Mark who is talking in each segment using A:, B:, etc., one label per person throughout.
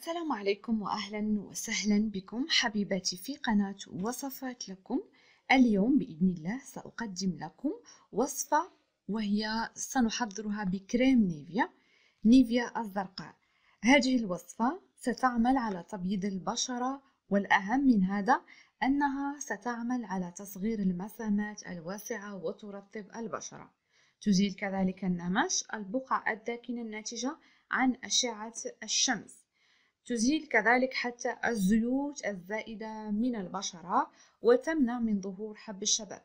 A: السلام عليكم وأهلا وسهلا بكم حبيباتي في قناة وصفات لكم اليوم بإذن الله سأقدم لكم وصفة وهي سنحضرها بكريم نيفيا نيفيا الزرقاء هذه الوصفة ستعمل على تبييض البشرة والأهم من هذا أنها ستعمل على تصغير المسامات الواسعة وترطب البشرة تزيل كذلك النمش البقع الداكنة الناتجة عن أشعة الشمس تزيل كذلك حتى الزيوت الزائدة من البشرة وتمنع من ظهور حب الشباب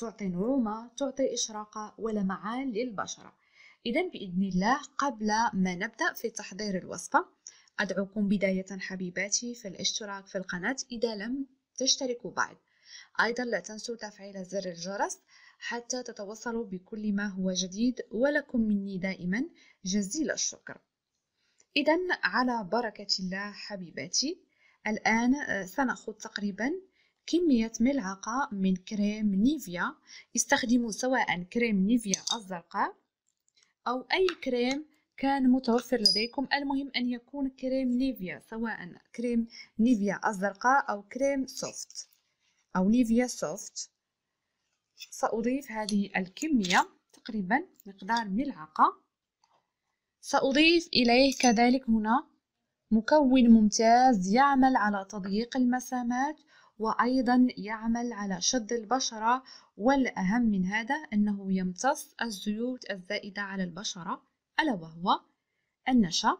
A: تعطي نعومة تعطي إشراقة ولمعان للبشرة إذا بإذن الله قبل ما نبدأ في تحضير الوصفة أدعوكم بداية حبيباتي في الاشتراك في القناة إذا لم تشتركوا بعد أيضا لا تنسوا تفعيل زر الجرس حتى تتوصلوا بكل ما هو جديد ولكم مني دائما جزيل الشكر إذا على بركة الله حبيباتي الآن آه، سنأخذ تقريبا كمية ملعقة من كريم نيفيا استخدموا سواء كريم نيفيا الزرقاء أو أي كريم كان متوفر لديكم المهم أن يكون كريم نيفيا سواء كريم نيفيا الزرقاء أو كريم سوفت أو نيفيا سوفت سأضيف هذه الكمية تقريبا مقدار ملعقة سأضيف إليه كذلك هنا مكون ممتاز يعمل على تضييق المسامات وأيضا يعمل على شد البشرة والأهم من هذا أنه يمتص الزيوت الزائدة على البشرة ألا وهو النشا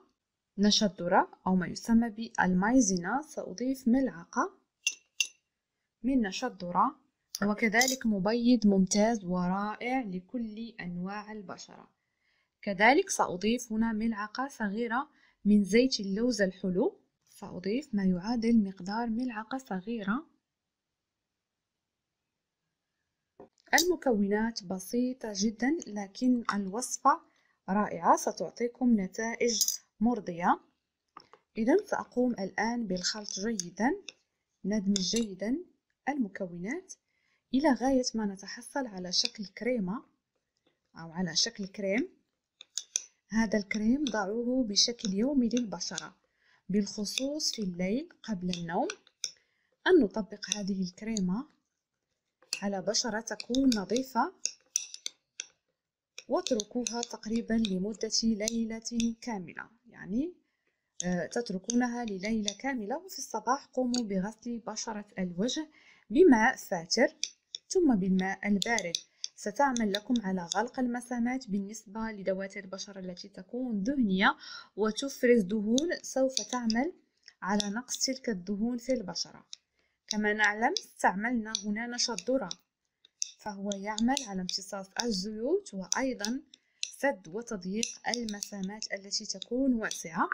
A: نشا الذرة أو ما يسمى بالمايزينا سأضيف ملعقة من نشا الذرة وكذلك مبيض ممتاز ورائع لكل أنواع البشرة كذلك سأضيف هنا ملعقة صغيرة من زيت اللوز الحلو سأضيف ما يعادل مقدار ملعقة صغيرة المكونات بسيطة جدا لكن الوصفة رائعة ستعطيكم نتائج مرضية إذا سأقوم الآن بالخلط جيدا ندمج جيدا المكونات إلى غاية ما نتحصل على شكل كريمة أو على شكل كريم هذا الكريم ضعوه بشكل يومي للبشرة بالخصوص في الليل قبل النوم أن نطبق هذه الكريمة على بشرة تكون نظيفة واتركوها تقريبا لمدة ليلة كاملة يعني آه، تتركونها لليلة كاملة وفي الصباح قوموا بغسل بشرة الوجه بماء فاتر ثم بالماء البارد ستعمل لكم على غلق المسامات بالنسبة لدوات البشرة التي تكون دهنية وتفرز دهون سوف تعمل على نقص تلك الدهون في البشرة كما نعلم استعملنا هنا نشط ذرة فهو يعمل على امتصاص الزيوت وأيضا سد وتضييق المسامات التي تكون واسعة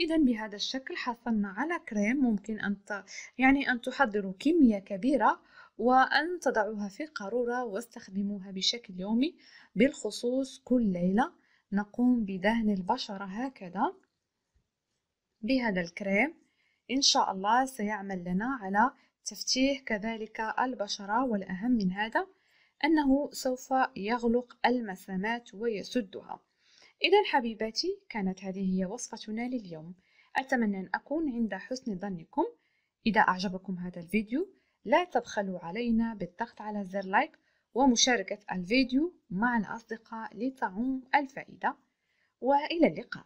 A: إذا بهذا الشكل حصلنا على كريم ممكن أن ت... يعني أن تحضروا كمية كبيرة وأن تضعوها في قارورة واستخدموها بشكل يومي بالخصوص كل ليلة نقوم بدهن البشرة هكذا بهذا الكريم إن شاء الله سيعمل لنا على تفتيح كذلك البشرة والأهم من هذا أنه سوف يغلق المسامات ويسدها إذا حبيباتي كانت هذه هي وصفتنا لليوم أتمنى أن أكون عند حسن ظنكم إذا أعجبكم هذا الفيديو لا تبخلوا علينا بالضغط على زر لايك ومشاركة الفيديو مع الأصدقاء لتعم الفائدة وإلى اللقاء